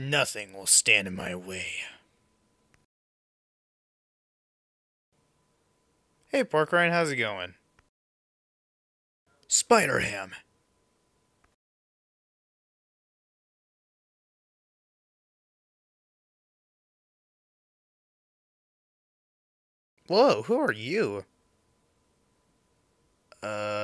Nothing will stand in my way. Hey, Park Ryan, how's it going? Spider Ham. Whoa, who are you? Uh.